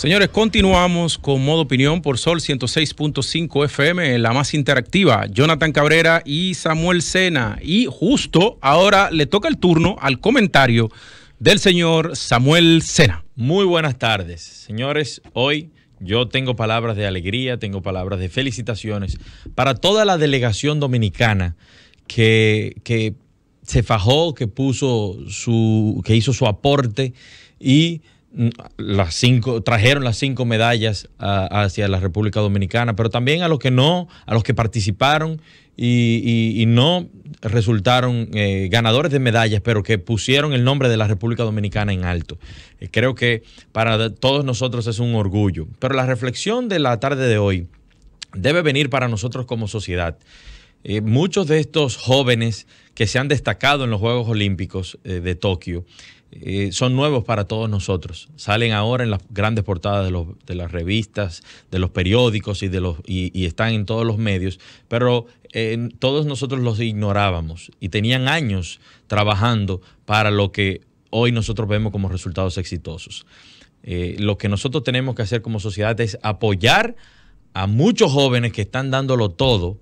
Señores, continuamos con modo opinión por Sol 106.5 FM, la más interactiva. Jonathan Cabrera y Samuel Sena. Y justo ahora le toca el turno al comentario del señor Samuel Sena. Muy buenas tardes, señores. Hoy yo tengo palabras de alegría, tengo palabras de felicitaciones para toda la delegación dominicana que, se fajó, que puso su, que hizo su aporte y las cinco, trajeron las cinco medallas hacia la República Dominicana, pero también a los que no, a los que participaron y, no resultaron eh, ganadores de medallas, pero que pusieron el nombre de la República Dominicana en alto. Eh, creo que para todos nosotros es un orgullo. Pero la reflexión de la tarde de hoy debe venir para nosotros como sociedad. Eh, muchos de estos jóvenes que se han destacado en los Juegos Olímpicos eh, de Tokio eh, son nuevos para todos nosotros. Salen ahora en las grandes portadas de, las revistas, de los periódicos y, de los, y están en todos los medios, pero todos nosotros los ignorábamos y tenían años trabajando para lo que hoy nosotros vemos como resultados exitosos. lo que nosotros tenemos que hacer como sociedad es apoyar a muchos jóvenes que están dándolo todo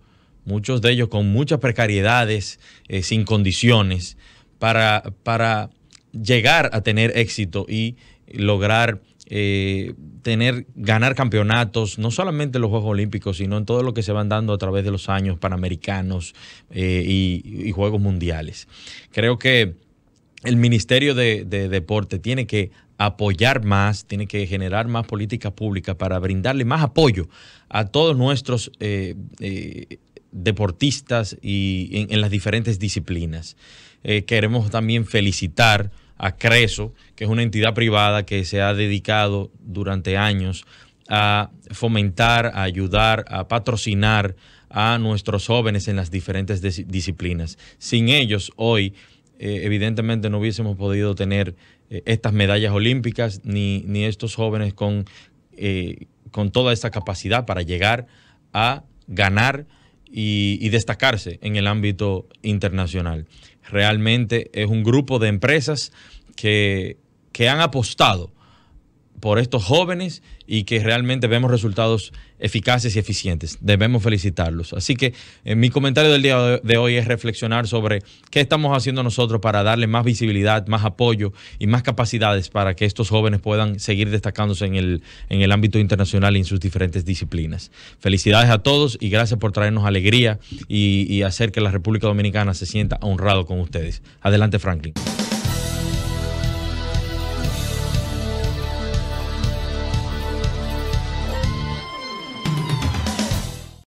muchos de ellos con muchas precariedades, eh, sin condiciones, para, para llegar a tener éxito y lograr eh, tener, ganar campeonatos, no solamente en los Juegos Olímpicos, sino en todo lo que se van dando a través de los años panamericanos eh, y, Juegos Mundiales. Creo que el Ministerio de, Deporte tiene que apoyar más, tiene que generar más política pública para brindarle más apoyo a todos nuestros deportistas y en, las diferentes disciplinas. Eh, queremos también felicitar a Creso, que es una entidad privada que se ha dedicado durante años a fomentar, a ayudar, a patrocinar a nuestros jóvenes en las diferentes disciplinas. Sin ellos, hoy, eh, evidentemente no hubiésemos podido tener eh, estas medallas olímpicas ni, ni estos jóvenes con, con toda esta capacidad para llegar a ganar y, destacarse en el ámbito internacional. Realmente es un grupo de empresas que, que han apostado por estos jóvenes y que realmente vemos resultados eficaces y eficientes. Debemos felicitarlos. Así que eh, mi comentario del día de hoy es reflexionar sobre qué estamos haciendo nosotros para darle más visibilidad, más apoyo y más capacidades para que estos jóvenes puedan seguir destacándose en el, en el ámbito internacional y en sus diferentes disciplinas. Felicidades a todos y gracias por traernos alegría y hacer que la República Dominicana se sienta honrado con ustedes. Adelante, Franklin.